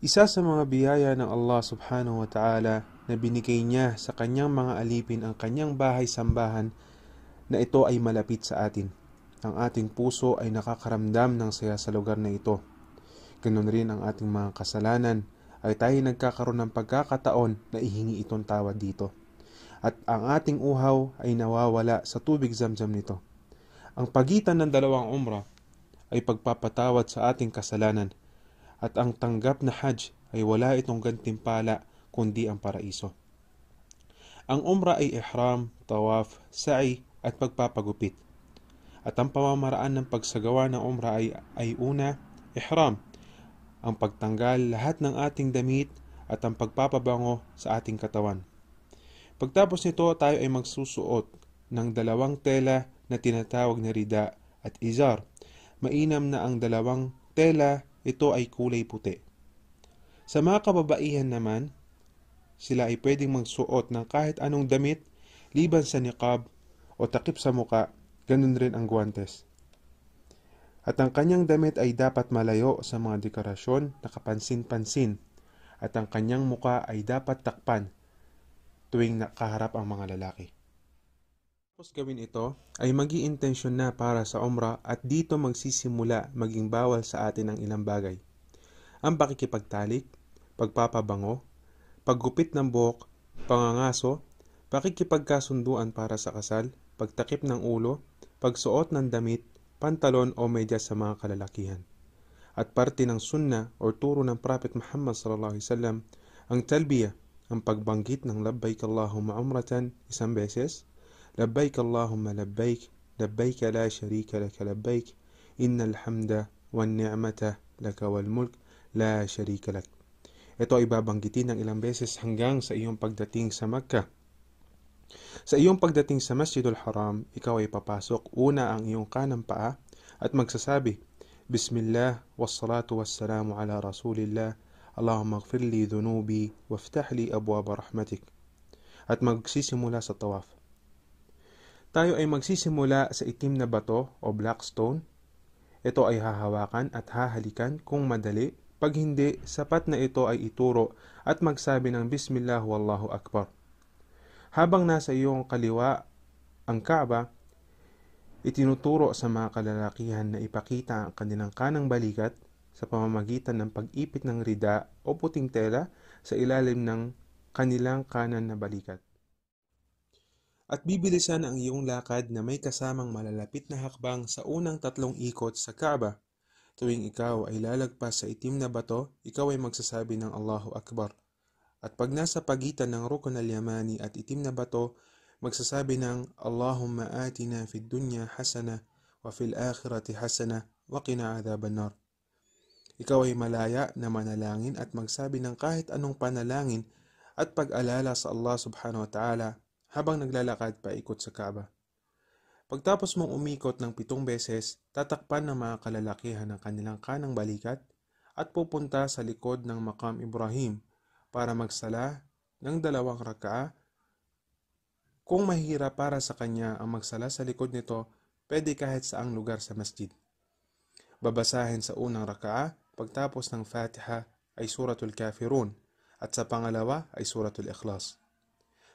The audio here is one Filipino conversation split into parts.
Isa sa mga biyaya ng Allah subhanahu wa ta'ala na binigay niya sa kanyang mga alipin ang kanyang bahay sambahan na ito ay malapit sa atin. Ang ating puso ay nakakaramdam ng saya sa lugar na ito. Ganon rin ang ating mga kasalanan ay tayo nagkakaroon ng pagkakataon na ihingi itong tawad dito. At ang ating uhaw ay nawawala sa tubig zamzam nito. Ang pagitan ng dalawang umra ay pagpapatawad sa ating kasalanan at ang tanggap na Hajj ay wala itong gantimpala kundi ang paraiso. Ang umra ay ihram, tawaf, sa'i at pagpapagupit. At ang pamamaraan ng pagsagawa ng umra ay, ay una, ihram, ang pagtanggal lahat ng ating damit at ang pagpapabango sa ating katawan. Pagtapos nito tayo ay magsusuot ng dalawang tela na tinatawag na rida at izar. Mainam na ang dalawang tela ito ay kulay puti. Sa mga kababaihan naman, sila ay pwedeng magsuot ng kahit anong damit liban sa niqab o takip sa muka, ganun rin ang guwantes. At ang kanyang damit ay dapat malayo sa mga dekorasyon na kapansin-pansin at ang kanyang muka ay dapat takpan tuwing nakaharap ang mga lalaki. Tapos gawin ito ay maging intensyon na para sa umra at dito magsisimula maging bawal sa atin ang ilang bagay. Ang pakikipagtalik, pagpapabango, paggupit ng buhok, pangangaso, pakikipagkasunduan para sa kasal, pagtakip ng ulo, pagsuot ng damit, pantalon o medyas sa mga kalalakihan. At parte ng sunna o turo ng Prophet Muhammad sallallahu alaihi wasallam ang talbiya, ang pagbanggit ng labbaik Allahumma umratan isang beses, لبيك اللهم لبيك لبيك لا شريك لك لبيك إن الحمد والنعمة لك والملك لا شريك لك Ito ay babanggitin ng ilang beses hanggang sa iyong pagdating sa Makkah. Sa iyong pagdating sa Masjidul Haram, ikaw ay papasok una ang iyong kanang paa at magsasabi, Bismillah, wassalatu wassalamu ala Rasulillah, Allahumma gfir dhunubi, waftahli li barahmatik. At magsisimula sa tawaf. Tayo ay magsisimula sa itim na bato o black stone. Ito ay hahawakan at hahalikan kung madali. Pag hindi, sapat na ito ay ituro at magsabi ng Bismillah Wallahu Akbar. Habang nasa iyong kaliwa ang Kaaba, itinuturo sa mga kalalakihan na ipakita ang kanilang kanang balikat sa pamamagitan ng pag-ipit ng rida o puting tela sa ilalim ng kanilang kanan na balikat at bibilisan ang iyong lakad na may kasamang malalapit na hakbang sa unang tatlong ikot sa Kaaba. Tuwing ikaw ay lalagpas sa itim na bato, ikaw ay magsasabi ng Allahu Akbar. At pag nasa pagitan ng rukun al-Yamani at itim na bato, magsasabi ng Allahumma atina fid dunya hasana wa fil akhirati hasana wa qina adhaban nar. Ikaw ay malaya na manalangin at magsabi ng kahit anong panalangin at pag-alala sa Allah subhanahu wa ta'ala habang naglalakad paikot sa kaba. Pagtapos mong umikot ng pitong beses, tatakpan ng mga kalalakihan ang kanilang kanang balikat at pupunta sa likod ng makam Ibrahim para magsala ng dalawang rakaa. Kung mahirap para sa kanya ang magsala sa likod nito, pwede kahit saang lugar sa masjid. Babasahin sa unang rakaa, pagtapos ng Fatiha ay Suratul Kafirun at sa pangalawa ay Suratul Ikhlas.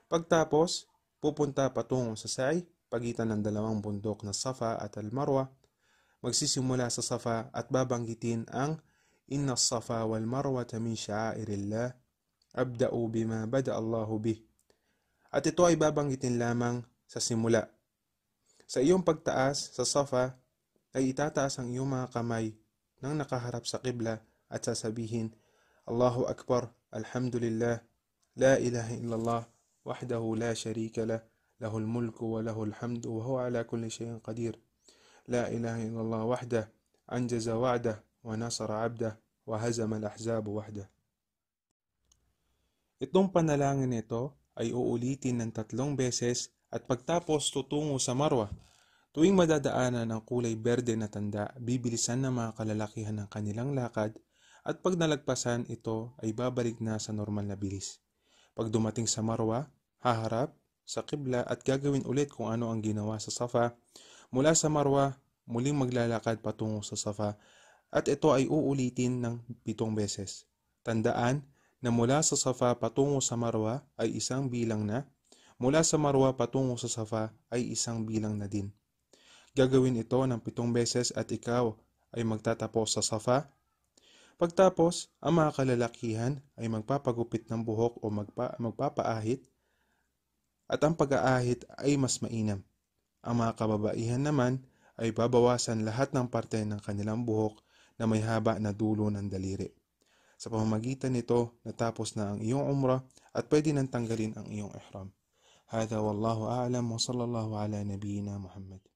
Pagtapos, pupunta patungo sa Sa'i pagitan ng dalawang bundok na Safa at Al-Marwa. Magsisimula sa Safa at babanggitin ang Inna Safa wal Marwa min syairillah abda'u bima bada Allahu bih. At ito ay babanggitin lamang sa simula. Sa iyong pagtaas sa Safa ay itataas ang iyong mga kamay nang nakaharap sa kibla at sasabihin, Allahu Akbar, Alhamdulillah, La ilaha illallah, وحده لا شريك له له الملك وله الحمد وهو على كل شيء قدير لا إله إلا الله وحده أنجز وعده ونصر عبده وهزم الأحزاب وحده Itong panalangin nito ay uulitin ng tatlong beses at pagtapos tutungo sa Marwa. Tuwing madadaanan ng kulay berde na tanda, bibilisan ng mga kalalakihan ng kanilang lakad at pag nalagpasan ito ay babalik na sa normal na bilis. Pag dumating sa Marwa, haharap sa kibla at gagawin ulit kung ano ang ginawa sa Safa. Mula sa Marwa, muling maglalakad patungo sa Safa at ito ay uulitin ng pitong beses. Tandaan na mula sa Safa patungo sa Marwa ay isang bilang na, mula sa Marwa patungo sa Safa ay isang bilang na din. Gagawin ito ng pitong beses at ikaw ay magtatapos sa Safa Pagtapos, ang mga kalalakihan ay magpapagupit ng buhok o magpa magpapaahit at ang pag-aahit ay mas mainam. Ang mga kababaihan naman ay babawasan lahat ng parte ng kanilang buhok na may haba na dulo ng daliri. Sa pamamagitan nito, natapos na ang iyong umrah at pwede nang tanggalin ang iyong ihram. Hada wallahu a'lam wa sallallahu ala nabiyyina Muhammad.